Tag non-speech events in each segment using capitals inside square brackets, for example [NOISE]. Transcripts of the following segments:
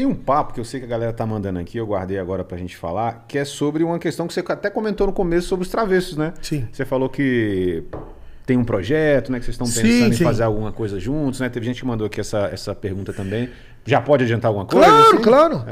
Tem um papo que eu sei que a galera tá mandando aqui, eu guardei agora pra gente falar, que é sobre uma questão que você até comentou no começo sobre os travessos, né? Sim. Você falou que tem um projeto, né? Que vocês estão pensando sim, em sim. fazer alguma coisa juntos, né? Teve gente que mandou aqui essa, essa pergunta também. Já pode adiantar alguma coisa? Claro, assim? claro.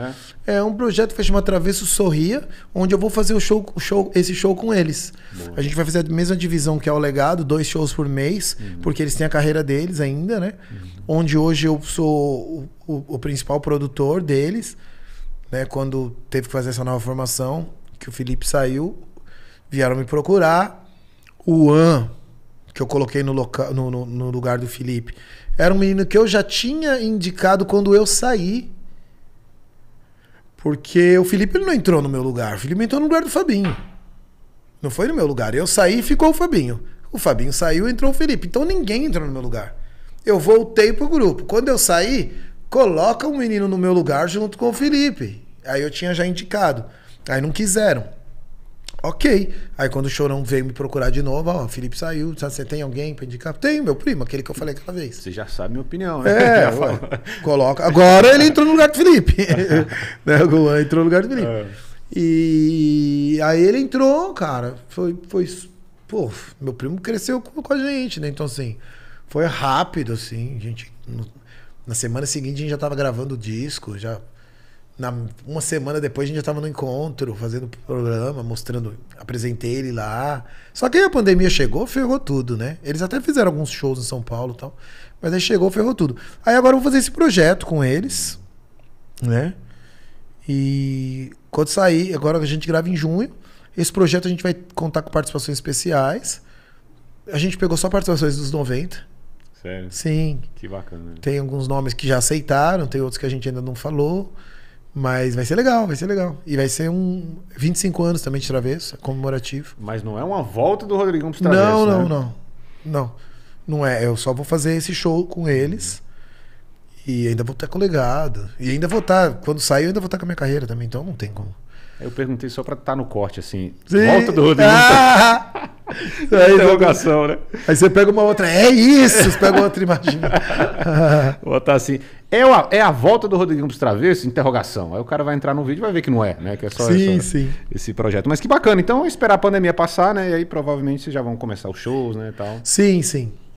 É. é. um projeto que chama Travesso Sorria, onde eu vou fazer o show, o show esse show com eles. Boa. A gente vai fazer a mesma divisão que é o legado, dois shows por mês, uhum. porque eles têm a carreira deles ainda, né? Uhum. Onde hoje eu sou o, o, o principal produtor deles, né? Quando teve que fazer essa nova formação, que o Felipe saiu, vieram me procurar. O An que eu coloquei no, loca... no, no, no lugar do Felipe, era um menino que eu já tinha indicado quando eu saí. Porque o Felipe ele não entrou no meu lugar. O Felipe entrou no lugar do Fabinho. Não foi no meu lugar. Eu saí e ficou o Fabinho. O Fabinho saiu entrou o Felipe. Então ninguém entrou no meu lugar. Eu voltei pro grupo. Quando eu saí, coloca o um menino no meu lugar junto com o Felipe. Aí eu tinha já indicado. Aí não quiseram. Ok. Aí quando o Chorão veio me procurar de novo, ó, o Felipe saiu, tá, você tem alguém pra indicar? Tenho, meu primo, aquele que eu falei aquela vez. Você já sabe minha opinião, né? É, [LAUGHS] ué, coloca. Agora ele entrou no lugar do Felipe. [LAUGHS] né? O Luan entrou no lugar do Felipe. É. E aí ele entrou, cara. Foi, foi. Pô, meu primo cresceu com a gente, né? Então, assim, foi rápido, assim. A gente, no, na semana seguinte a gente já tava gravando o disco, já na, uma semana depois a gente já estava no encontro, fazendo programa, mostrando, apresentei ele lá. Só que aí a pandemia chegou, ferrou tudo, né? Eles até fizeram alguns shows em São Paulo e tal, mas aí chegou, ferrou tudo. Aí agora eu vou fazer esse projeto com eles, né? E quando sair, agora a gente grava em junho. Esse projeto a gente vai contar com participações especiais. A gente pegou só participações dos 90. Sério? Sim. Que bacana. Tem alguns nomes que já aceitaram, tem outros que a gente ainda não falou. Mas vai ser legal, vai ser legal. E vai ser um 25 anos também de Travesso, comemorativo. Mas não é uma volta do Rodrigão pros Travesso, Não, não, né? não. Não. Não é. Eu só vou fazer esse show com eles. E ainda vou estar com o legado. E ainda vou estar. Quando sair, eu ainda vou estar com a minha carreira também. Então não tem como. Eu perguntei só para estar tá no corte, assim. Sim. Volta do Rodrigo. Ah! É aí, interrogação, é né? Aí você pega uma outra, é isso! Você pega outra, imagina. [LAUGHS] Botar assim. É, uma, é a volta do Rodrigo dos Travessos? Interrogação. Aí o cara vai entrar no vídeo e vai ver que não é, né? Que é só, sim, sim. esse projeto. Mas que bacana. Então, esperar a pandemia passar, né? E aí provavelmente vocês já vão começar os shows, né? Tal. Sim, sim.